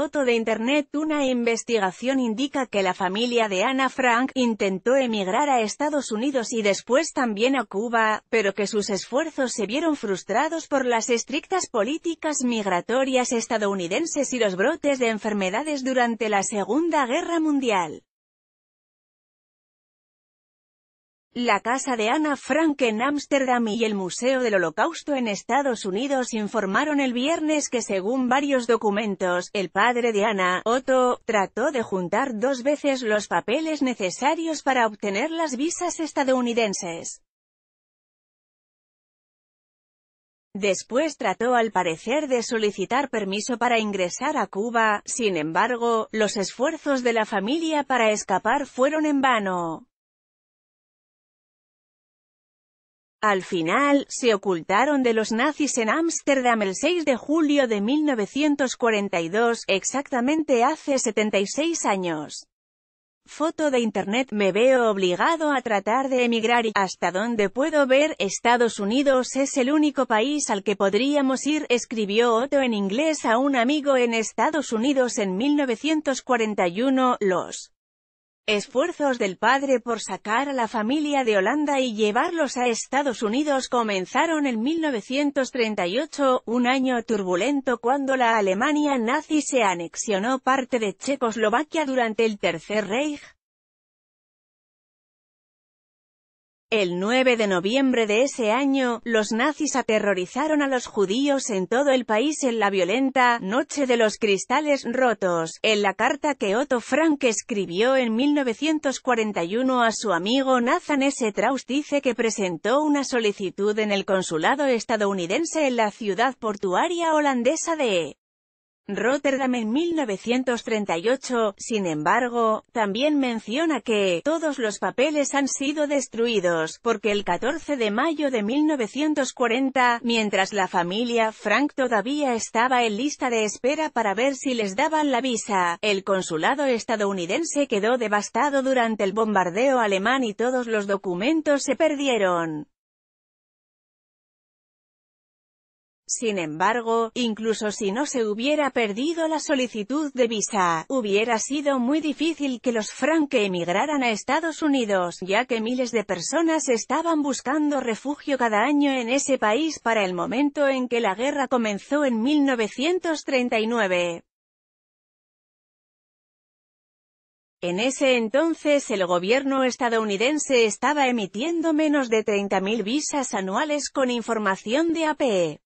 foto de Internet una investigación indica que la familia de Ana Frank intentó emigrar a Estados Unidos y después también a Cuba, pero que sus esfuerzos se vieron frustrados por las estrictas políticas migratorias estadounidenses y los brotes de enfermedades durante la Segunda Guerra Mundial. La casa de Anna Frank en Ámsterdam y el Museo del Holocausto en Estados Unidos informaron el viernes que según varios documentos, el padre de Anna, Otto, trató de juntar dos veces los papeles necesarios para obtener las visas estadounidenses. Después trató al parecer de solicitar permiso para ingresar a Cuba, sin embargo, los esfuerzos de la familia para escapar fueron en vano. Al final, se ocultaron de los nazis en Ámsterdam el 6 de julio de 1942, exactamente hace 76 años. Foto de internet, me veo obligado a tratar de emigrar y, hasta donde puedo ver, Estados Unidos es el único país al que podríamos ir, escribió Otto en inglés a un amigo en Estados Unidos en 1941, los esfuerzos del padre por sacar a la familia de Holanda y llevarlos a Estados Unidos comenzaron en 1938, un año turbulento cuando la Alemania nazi se anexionó parte de Checoslovaquia durante el Tercer Reich. El 9 de noviembre de ese año, los nazis aterrorizaron a los judíos en todo el país en la violenta Noche de los Cristales Rotos, en la carta que Otto Frank escribió en 1941 a su amigo Nathan S. Traustice dice que presentó una solicitud en el consulado estadounidense en la ciudad portuaria holandesa de Rotterdam en 1938, sin embargo, también menciona que todos los papeles han sido destruidos, porque el 14 de mayo de 1940, mientras la familia Frank todavía estaba en lista de espera para ver si les daban la visa, el consulado estadounidense quedó devastado durante el bombardeo alemán y todos los documentos se perdieron. Sin embargo, incluso si no se hubiera perdido la solicitud de visa, hubiera sido muy difícil que los franque emigraran a Estados Unidos, ya que miles de personas estaban buscando refugio cada año en ese país para el momento en que la guerra comenzó en 1939. En ese entonces el gobierno estadounidense estaba emitiendo menos de 30.000 visas anuales con información de ape.